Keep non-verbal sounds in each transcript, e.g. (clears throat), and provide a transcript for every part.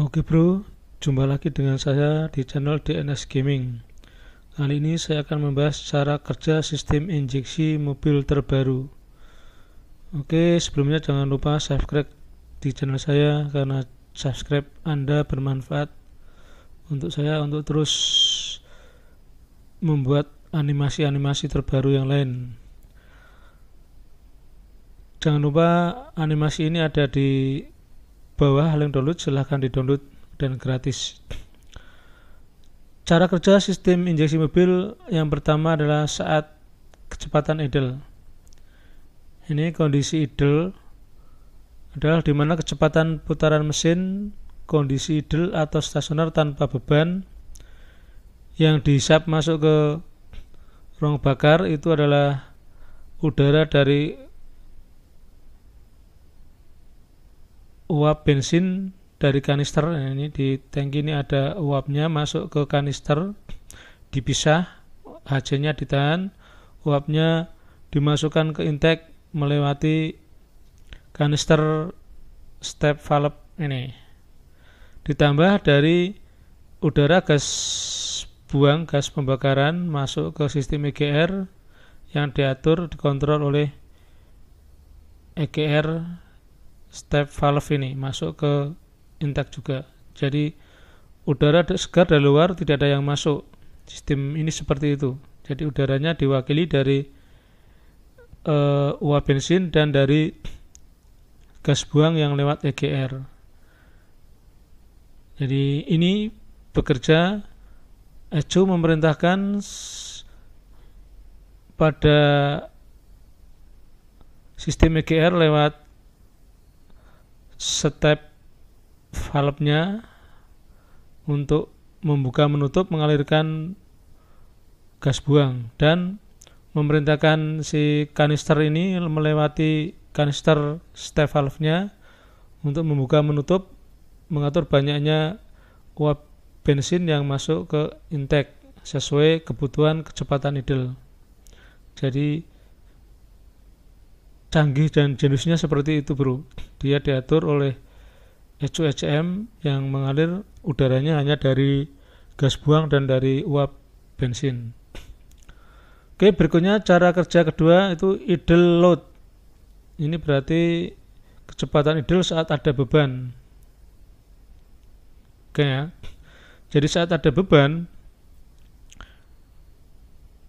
Oke bro, jumpa lagi dengan saya di channel DNS Gaming. Kali ini saya akan membahas cara kerja sistem injeksi mobil terbaru. Oke, sebelumnya jangan lupa subscribe di channel saya karena subscribe Anda bermanfaat untuk saya untuk terus membuat animasi-animasi terbaru yang lain. Jangan lupa animasi ini ada di bawah link download silahkan di download dan gratis cara kerja sistem injeksi mobil yang pertama adalah saat kecepatan idle ini kondisi idle adalah di mana kecepatan putaran mesin kondisi idle atau stasioner tanpa beban yang dihisap masuk ke ruang bakar itu adalah udara dari uap bensin dari kanister nah, ini di tangki ini ada uapnya masuk ke kanister dipisah HC-nya ditahan uapnya dimasukkan ke intake melewati kanister step valve ini ditambah dari udara gas buang gas pembakaran masuk ke sistem EGR yang diatur dikontrol oleh EGR step valve ini masuk ke intak juga. Jadi udara segar dari luar tidak ada yang masuk. Sistem ini seperti itu. Jadi udaranya diwakili dari uh, uap bensin dan dari gas buang yang lewat EGR. Jadi ini bekerja ECU memerintahkan pada sistem EGR lewat step valve-nya untuk membuka menutup mengalirkan gas buang dan memerintahkan si kanister ini melewati kanister step valve-nya untuk membuka menutup mengatur banyaknya uap bensin yang masuk ke intake sesuai kebutuhan kecepatan idle. Jadi canggih dan jenisnya seperti itu bro dia diatur oleh HCM yang mengalir udaranya hanya dari gas buang dan dari uap bensin oke berikutnya cara kerja kedua itu idle load ini berarti kecepatan idle saat ada beban oke ya jadi saat ada beban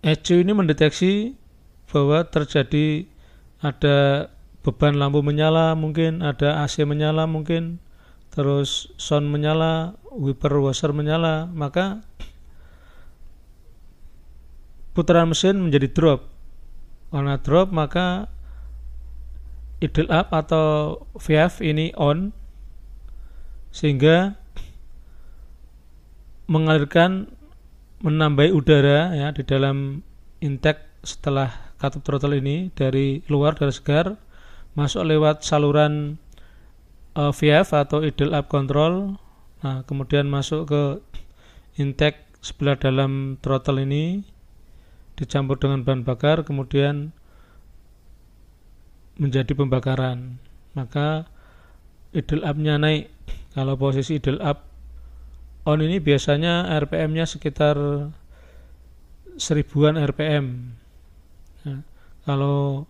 ECU ini mendeteksi bahwa terjadi ada beban lampu menyala mungkin, ada AC menyala mungkin, terus sound menyala, wiper washer menyala, maka putaran mesin menjadi drop. Karena drop maka idle up atau VF ini on sehingga mengalirkan menambah udara ya di dalam intake setelah katup throttle ini dari luar dari segar masuk lewat saluran uh, eh, VF atau idle up control nah kemudian masuk ke intake sebelah dalam throttle ini dicampur dengan bahan bakar kemudian menjadi pembakaran maka idle up-nya naik kalau posisi idle up on ini biasanya RPM-nya sekitar seribuan RPM ya, kalau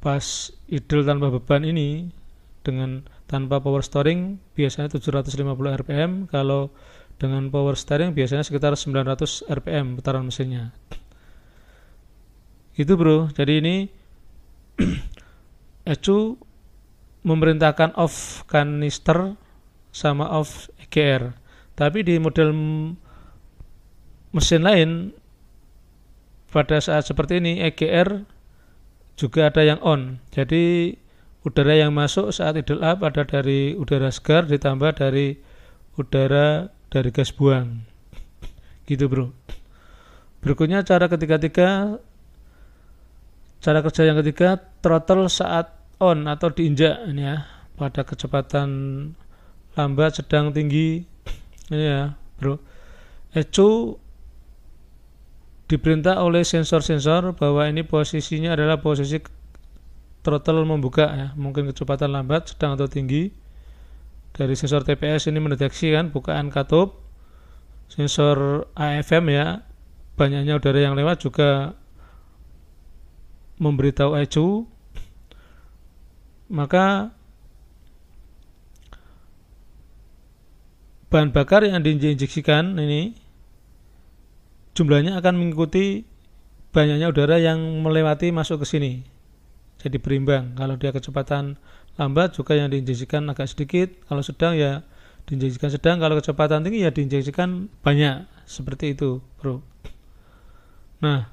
pas idle tanpa beban ini dengan tanpa power steering biasanya 750 rpm kalau dengan power steering biasanya sekitar 900 rpm putaran mesinnya Itu bro jadi ini (clears throat) ECU memerintahkan off kanister sama off EGR tapi di model mesin lain pada saat seperti ini EGR juga ada yang on. Jadi udara yang masuk saat idle up ada dari udara segar ditambah dari udara dari gas buang. Gitu, Bro. Berikutnya cara ketiga-tiga cara kerja yang ketiga throttle saat on atau diinjak ini ya pada kecepatan lambat sedang tinggi ini ya bro ecu diperintah oleh sensor-sensor bahwa ini posisinya adalah posisi throttle membuka ya, mungkin kecepatan lambat, sedang atau tinggi. Dari sensor TPS ini mendeteksi kan bukaan katup. Sensor AFM ya, banyaknya udara yang lewat juga memberitahu ECU. Maka bahan bakar yang diinjeksikan ini jumlahnya akan mengikuti banyaknya udara yang melewati masuk ke sini. Jadi berimbang. Kalau dia kecepatan lambat juga yang diinjeksikan agak sedikit, kalau sedang ya diinjeksikan sedang, kalau kecepatan tinggi ya diinjeksikan banyak. Seperti itu, Bro. Nah,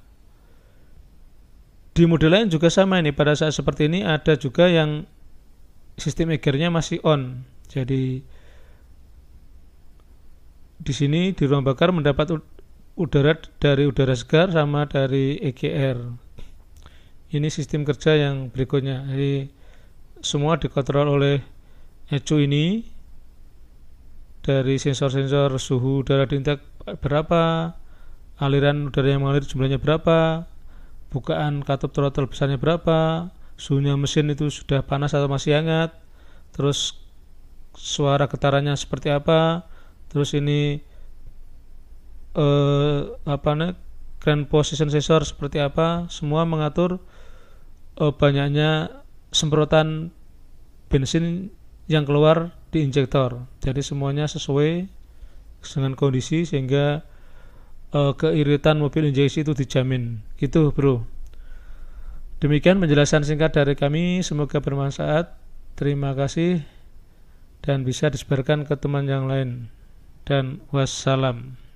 di model lain juga sama ini pada saat seperti ini ada juga yang sistem egernya masih on. Jadi di sini di ruang bakar mendapat udara dari udara segar sama dari EGR. Ini sistem kerja yang berikutnya. Jadi semua dikontrol oleh ECU ini dari sensor-sensor suhu udara di berapa, aliran udara yang mengalir jumlahnya berapa, bukaan katup throttle besarnya berapa, suhunya mesin itu sudah panas atau masih hangat, terus suara getarannya seperti apa, terus ini eh, apa nih grand position sensor seperti apa semua mengatur eh, banyaknya semprotan bensin yang keluar di injektor jadi semuanya sesuai dengan kondisi sehingga eh, keiritan mobil injeksi itu dijamin itu bro demikian penjelasan singkat dari kami semoga bermanfaat terima kasih dan bisa disebarkan ke teman yang lain dan wassalam